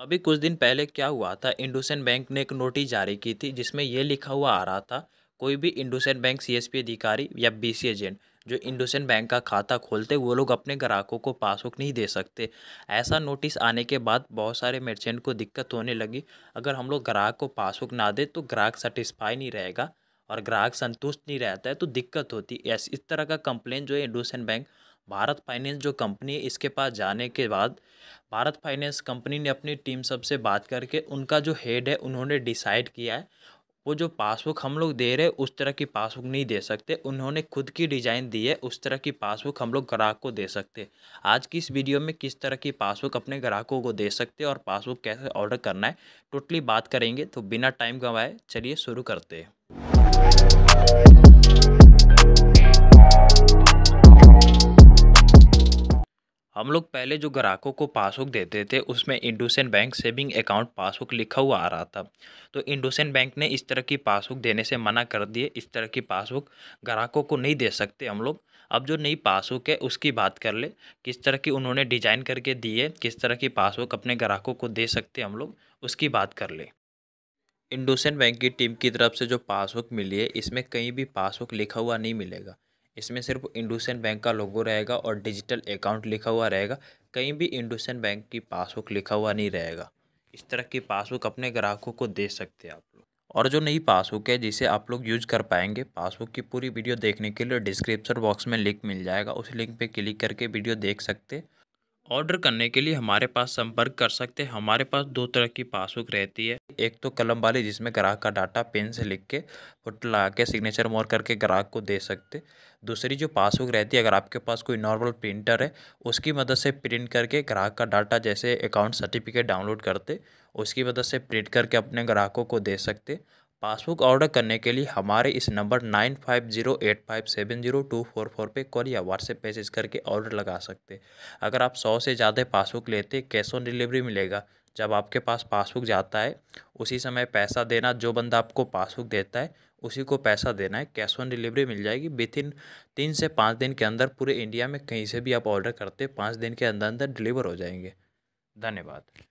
अभी कुछ दिन पहले क्या हुआ था इंडोसेंड बैंक ने एक नोटिस जारी की थी जिसमें यह लिखा हुआ आ रहा था कोई भी इंडोसेंड बैंक सीएसपी अधिकारी या बीसी एजेंट जो इंडोसेंड बैंक का खाता खोलते वो लोग अपने ग्राहकों को पासबुक नहीं दे सकते ऐसा नोटिस आने के बाद बहुत सारे मर्चेंट को दिक्कत होने लगी अगर हम लोग ग्राहक को पासबुक ना दे तो ग्राहक सेटिस्फाई नहीं रहेगा और ग्राहक संतुष्ट नहीं रहता है तो दिक्कत होती है इस तरह का कंप्लेन जो है इंडोसेंड बैंक भारत फाइनेंस जो कंपनी इसके पास जाने के बाद भारत फाइनेंस कंपनी ने अपनी टीम सबसे बात करके उनका जो हेड है उन्होंने डिसाइड किया है वो जो पासबुक हम लोग दे रहे उस तरह की पासबुक नहीं दे सकते उन्होंने खुद की डिज़ाइन दी है उस तरह की पासबुक हम लोग ग्राहक को दे सकते आज की इस वीडियो में किस तरह की पासबुक अपने ग्राहकों को दे सकते और पासबुक कैसे ऑर्डर करना है टोटली बात करेंगे तो बिना टाइम गंवाए चलिए शुरू करते हैं हम लोग पहले जो ग्राहकों को पासबुक देते थे उसमें IndusInd bank saving account passbook लिखा हुआ आ रहा था तो इंडोसेंट बैंक ने इस तरह की पासबुक देने से मना कर दिए इस तरह की पासबुक ग्राहकों को नहीं दे सकते हम लोग अब जो नई पासबुक है उसकी बात कर ले किस तरह की उन्होंने डिजाइन करके दी है किस तरह की पासबुक अपने ग्राहकों को दे सकते हम लोग उसकी बात कर ले इंडोसेंट बैंक की टीम की तरफ से जो पासबुक मिली है इसमें कहीं भी पासबुक लिखा हुआ नहीं मिलेगा इसमें सिर्फ इंडोसेंड बैंक का लोगो रहेगा और डिजिटल अकाउंट लिखा हुआ रहेगा कहीं भी इंडोसेंड बैंक की पासबुक लिखा हुआ नहीं रहेगा इस तरह की पासबुक अपने ग्राहकों को दे सकते हैं आप लोग और जो नई पासबुक है जिसे आप लोग यूज कर पाएंगे पासबुक की पूरी वीडियो देखने के लिए डिस्क्रिप्शन बॉक्स में लिंक मिल जाएगा उस लिंक पर क्लिक करके वीडियो देख सकते हैं ऑर्डर करने के लिए हमारे पास संपर्क कर सकते हैं हमारे पास दो तरह की पासबुक रहती है एक तो कलम वाली जिसमें ग्राहक का डाटा पेन से लिख के फोटो लगा के सिग्नेचर मोर करके ग्राहक को दे सकते दूसरी जो पासबुक रहती है अगर आपके पास कोई नॉर्मल प्रिंटर है उसकी मदद से प्रिंट करके ग्राहक का डाटा जैसे अकाउंट सर्टिफिकेट डाउनलोड करते उसकी मदद से प्रिंट करके अपने ग्राहकों को दे सकते पासबुक ऑर्डर करने के लिए हमारे इस number nine five zero eight five seven zero two four four पर कॉल या व्हाट्सएप मैसेज करके ऑर्डर लगा सकते अगर आप सौ से ज़्यादा पासबुक लेते कैश ऑन डिलीवरी मिलेगा जब आपके पास पासबुक जाता है उसी समय पैसा देना जो बंदा आपको पासबुक देता है उसी को पैसा देना है कैश ऑन डिलीवरी मिल जाएगी विथ इन तीन से पाँच दिन के अंदर पूरे इंडिया में कहीं से भी आप ऑर्डर करते पाँच दिन के अंदर अंदर डिलीवर हो जाएंगे धन्यवाद